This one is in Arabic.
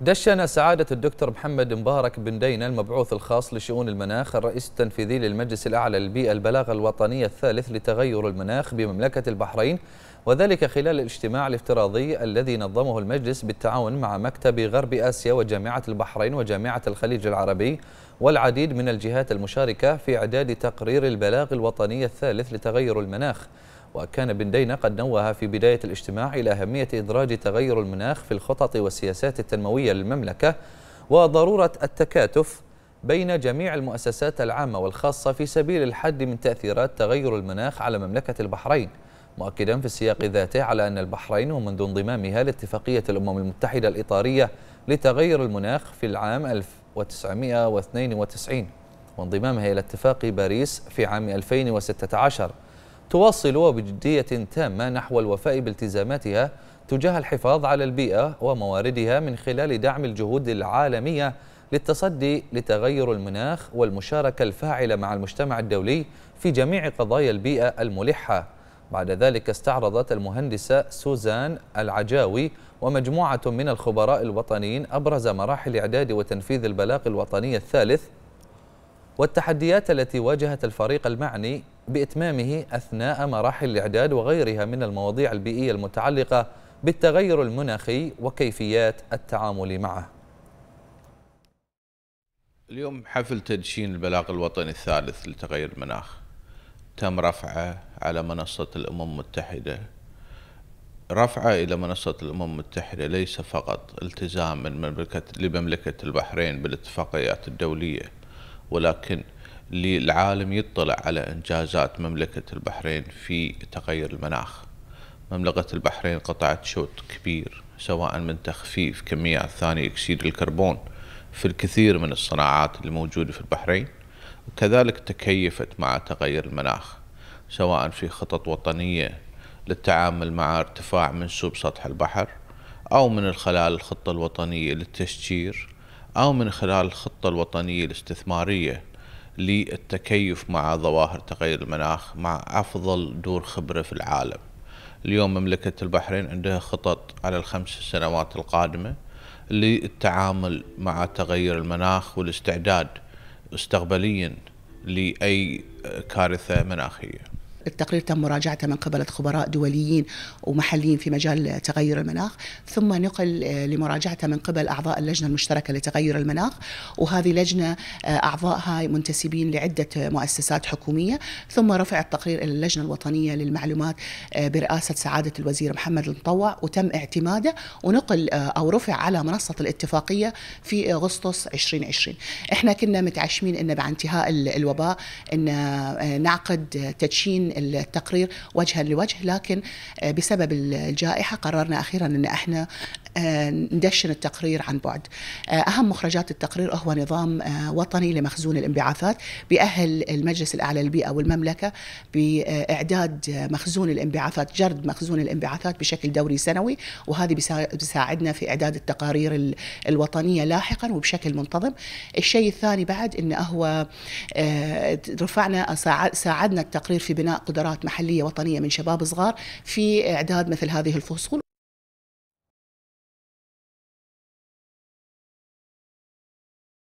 دشن سعادة الدكتور محمد مبارك بن دينا المبعوث الخاص لشؤون المناخ الرئيس التنفيذي للمجلس الأعلى للبيئة البلاغ الوطني الثالث لتغير المناخ بمملكة البحرين وذلك خلال الاجتماع الافتراضي الذي نظمه المجلس بالتعاون مع مكتب غرب آسيا وجامعة البحرين وجامعة الخليج العربي والعديد من الجهات المشاركة في إعداد تقرير البلاغ الوطني الثالث لتغير المناخ وكان بن دينا قد نوه في بداية الاجتماع إلى أهمية إدراج تغير المناخ في الخطط والسياسات التنموية للمملكة وضرورة التكاتف بين جميع المؤسسات العامة والخاصة في سبيل الحد من تأثيرات تغير المناخ على مملكة البحرين مؤكدا في السياق ذاته على أن البحرين ومنذ انضمامها لاتفاقية الأمم المتحدة الإطارية لتغير المناخ في العام 1992 وانضمامها إلى اتفاق باريس في عام 2016 تواصل وبجدية تامة نحو الوفاء بالتزاماتها تجاه الحفاظ على البيئة ومواردها من خلال دعم الجهود العالمية للتصدي لتغير المناخ والمشاركة الفاعلة مع المجتمع الدولي في جميع قضايا البيئة الملحة بعد ذلك استعرضت المهندسة سوزان العجاوي ومجموعة من الخبراء الوطنيين أبرز مراحل إعداد وتنفيذ البلاغ الوطني الثالث والتحديات التي واجهت الفريق المعني بإتمامه أثناء مراحل الإعداد وغيرها من المواضيع البيئية المتعلقة بالتغير المناخي وكيفيات التعامل معه اليوم حفل تدشين البلاغ الوطني الثالث لتغير المناخ تم رفعه على منصة الأمم المتحدة رفعه إلى منصة الأمم المتحدة ليس فقط التزام من مملكة لمملكة البحرين بالاتفاقيات الدولية ولكن للعالم يطلع على إنجازات مملكة البحرين في تغير المناخ مملكة البحرين قطعت شوط كبير سواء من تخفيف كميات ثاني أكسيد الكربون في الكثير من الصناعات الموجودة في البحرين وكذلك تكيفت مع تغير المناخ سواء في خطط وطنية للتعامل مع ارتفاع منسوب سطح البحر أو من خلال الخطة الوطنية للتشجير أو من خلال الخطة الوطنية الاستثمارية للتكيف مع ظواهر تغير المناخ مع أفضل دور خبرة في العالم اليوم مملكة البحرين عندها خطط على الخمس سنوات القادمة للتعامل مع تغير المناخ والاستعداد مستقبليا لأي كارثة مناخية التقرير تم مراجعته من قبل خبراء دوليين ومحليين في مجال تغير المناخ ثم نقل آه، لمراجعته من قبل أعضاء اللجنة المشتركة لتغير المناخ وهذه لجنة آه، أعضائها منتسبين لعدة مؤسسات حكومية ثم رفع التقرير إلى اللجنة الوطنية للمعلومات آه، برئاسة سعادة الوزير محمد المطوع وتم اعتماده ونقل أو رفع على منصة الاتفاقية في أغسطس 2020 احنا كنا متعشمين أن بعد انتهاء الوباء أن نعقد تدشين التقرير وجها لوجه لكن آه، بسبب الجائحه قررنا اخيرا ان احنا ندشن التقرير عن بعد آه، أهم مخرجات التقرير هو نظام آه، وطني لمخزون الانبعاثات بأهل المجلس الأعلى للبيئة والمملكة بإعداد آه، مخزون الانبعاثات جرد مخزون الانبعاثات بشكل دوري سنوي وهذه بيساعدنا في إعداد التقارير الوطنية لاحقا وبشكل منتظم الشيء الثاني بعد أنه هو رفعنا ساعدنا التقرير في بناء قدرات محلية وطنية من شباب صغار في إعداد مثل هذه الفصول